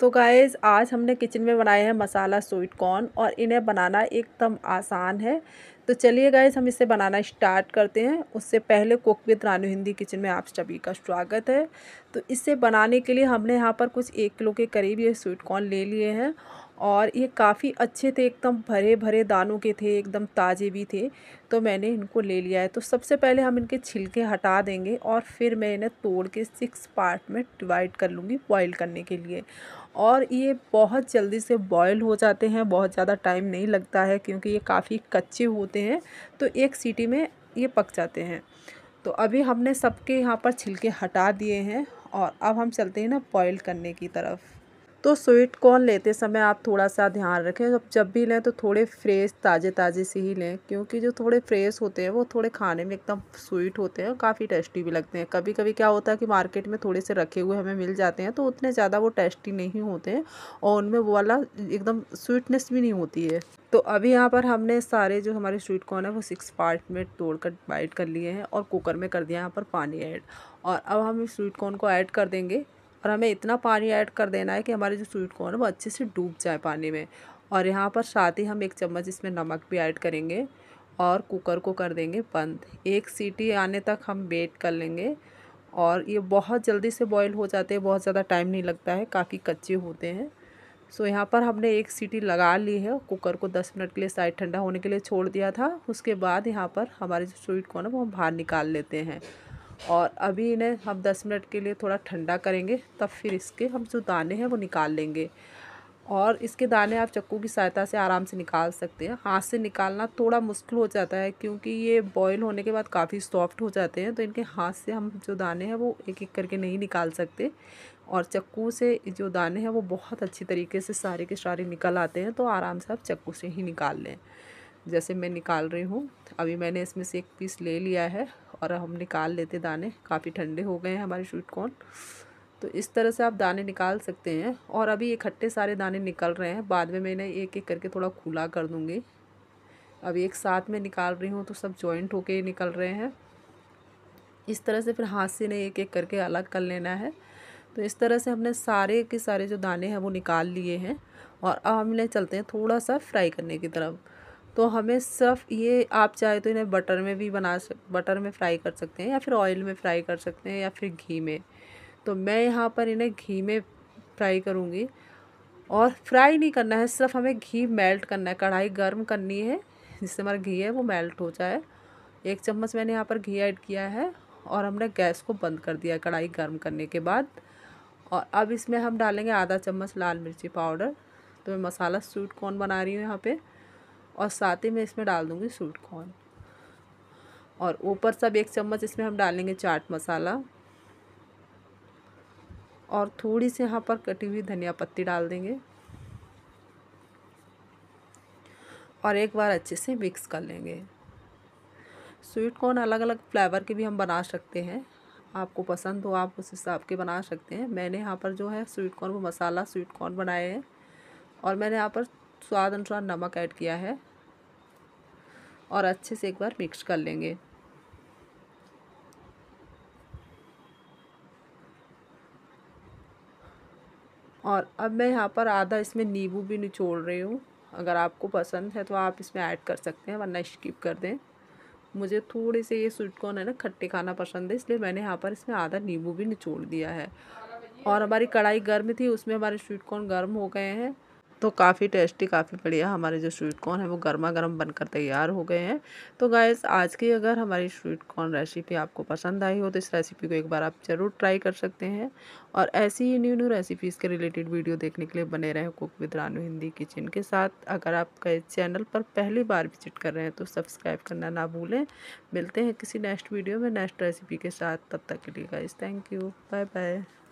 तो गाइज़ आज हमने किचन में बनाए हैं मसाला स्वीट कॉर्न और इन्हें बनाना एकदम आसान है तो चलिए गाइस हम इसे बनाना स्टार्ट करते हैं उससे पहले cook with Ranu Hindi kitchen में आप सभी का स्वागत है तो इसे बनाने के लिए हमने यहाँ पर कुछ एक किलो के करीब ये स्वीट कॉर्न ले लिए हैं और ये काफ़ी अच्छे थे एकदम भरे भरे दानों के थे एकदम ताज़े भी थे तो मैंने इनको ले लिया है तो सबसे पहले हम इनके छिलके हटा देंगे और फिर मैं इन्हें तोड़ के सिक्स पार्ट में डिवाइड कर लूँगी बॉयल करने के लिए और ये बहुत जल्दी से बॉयल हो जाते हैं बहुत ज़्यादा टाइम नहीं लगता है क्योंकि ये काफ़ी कच्चे होते होते हैं तो एक सीटी में ये पक जाते हैं तो अभी हमने सबके यहाँ पर छिलके हटा दिए हैं और अब हम चलते हैं ना बॉयल करने की तरफ तो स्वीट कॉर्न लेते समय आप थोड़ा सा ध्यान रखें जब जब भी लें तो थोड़े फ्रेश ताज़े ताज़े से ही लें क्योंकि जो थोड़े फ्रेश होते हैं वो थोड़े खाने में एकदम स्वीट होते हैं और काफ़ी टेस्टी भी लगते हैं कभी कभी क्या होता है कि मार्केट में थोड़े से रखे हुए हमें मिल जाते हैं तो उतने ज़्यादा वो टेस्टी नहीं होते हैं और उनमें वो वाला एकदम स्वीटनेस भी नहीं होती है तो अभी यहाँ पर हमने सारे जो हमारे स्वीट कॉर्न है वो सिक्स पार्ट में तोड़ कर बाइट कर लिए हैं और कुकर में कर दिया यहाँ पर पानी ऐड और अब हम इस स्वीट कॉर्न को ऐड कर देंगे और हमें इतना पानी ऐड कर देना है कि हमारे जो स्वीट कॉर्न वो अच्छे से डूब जाए पानी में और यहाँ पर साथ ही हम एक चम्मच इसमें नमक भी ऐड करेंगे और कुकर को कर देंगे बंद एक सीटी आने तक हम वेट कर लेंगे और ये बहुत जल्दी से बॉईल हो जाते हैं बहुत ज़्यादा टाइम नहीं लगता है काफ़ी कच्चे होते हैं सो यहाँ पर हमने एक सीटी लगा ली है कुकर को दस मिनट के लिए साइड ठंडा होने के लिए छोड़ दिया था उसके बाद यहाँ पर हमारे जो स्वीट कॉर्न वो हम बाहर निकाल लेते हैं और अभी इन्हें हम दस मिनट के लिए थोड़ा ठंडा करेंगे तब फिर इसके हम जो दाने हैं वो निकाल लेंगे और इसके दाने आप चक्कू की सहायता से आराम से निकाल सकते हैं हाथ से निकालना थोड़ा मुश्किल हो जाता है क्योंकि ये बॉईल होने के बाद काफ़ी सॉफ्ट हो जाते हैं तो इनके हाथ से हम जो दाने हैं वो एक एक करके नहीं निकाल सकते और चक्कू से जो दाने हैं वो बहुत अच्छी तरीके से सारे के सारे निकल आते हैं तो आराम से आप चक्कू से ही निकाल लें जैसे मैं निकाल रही हूँ अभी मैंने इसमें से एक पीस ले लिया है और हम निकाल लेते दाने काफ़ी ठंडे हो गए हैं हमारे स्वीट कॉर्न तो इस तरह से आप दाने निकाल सकते हैं और अभी इकट्ठे सारे दाने निकल रहे हैं बाद में मैंने एक एक करके थोड़ा खुला कर दूँगी अभी एक साथ में निकाल रही हूँ तो सब जॉइंट होके निकल रहे हैं इस तरह से फिर हाथ से ने एक एक करके अलग कर लेना है तो इस तरह से हमने सारे के सारे जो दाने हैं वो निकाल लिए हैं और अब हमने चलते हैं थोड़ा सा फ्राई करने की तरफ तो हमें सिर्फ ये आप चाहे तो इन्हें बटर में भी बना सक बटर में फ्राई कर सकते हैं या फिर ऑयल में फ्राई कर सकते हैं या फिर घी में तो मैं यहाँ पर इन्हें घी में फ्राई करूँगी और फ्राई नहीं करना है सिर्फ हमें घी मेल्ट करना है कढ़ाई गर्म करनी है जिससे हमारा घी है वो मेल्ट हो जाए एक चम्मच मैंने यहाँ पर घी ऐड किया है और हमने गैस को बंद कर दिया कढ़ाई गर्म करने के बाद और अब इसमें हम डालेंगे आधा चम्मच लाल मिर्ची पाउडर तो मैं मसाला स्वीट कॉर्न बना रही हूँ यहाँ पर और साथ ही मैं इसमें डाल दूँगी स्वीट कॉर्न और ऊपर सब एक चम्मच इसमें हम डालेंगे चाट मसाला और थोड़ी सी यहाँ पर कटी हुई धनिया पत्ती डाल देंगे और एक बार अच्छे से मिक्स कर लेंगे स्वीट कॉर्न अलग अलग फ्लेवर के भी हम बना सकते हैं आपको पसंद हो आप उस हिसाब के बना सकते हैं मैंने यहाँ पर जो है स्वीट कॉर्न वो मसाला स्वीट कॉर्न बनाए हैं और मैंने यहाँ पर स्वाद अनुसार नमक ऐड किया है और अच्छे से एक बार मिक्स कर लेंगे और अब मैं यहाँ पर आधा इसमें नींबू भी निचोड़ रही हूँ अगर आपको पसंद है तो आप इसमें ऐड कर सकते हैं वरना स्किप कर दें मुझे थोड़े से ये स्वीट कॉर्न है ना खट्टे खाना पसंद है इसलिए मैंने यहाँ पर इसमें आधा नींबू भी निचोड़ दिया है और हमारी कढ़ाई गर्म थी उसमें हमारे स्वीट कॉर्न गर्म हो गए हैं तो काफ़ी टेस्टी काफ़ी बढ़िया हमारे जो स्वीट कॉर्न है वो गर्मा गर्म बनकर तैयार हो गए हैं तो गाइस आज की अगर हमारी स्वीट कॉर्न रेसिपी आपको पसंद आई हो तो इस रेसिपी को एक बार आप ज़रूर ट्राई कर सकते हैं और ऐसी ही न्यू न्यू रेसिपीज़ के रिलेटेड वीडियो देखने के लिए बने रहें cook with Ranu Hindi kitchen के साथ अगर आप कई चैनल पर पहली बार विजिट कर रहे हैं तो सब्सक्राइब करना ना भूलें मिलते हैं किसी नेक्स्ट वीडियो में नेक्स्ट रेसिपी के साथ तब तक के लिए guys thank you bye bye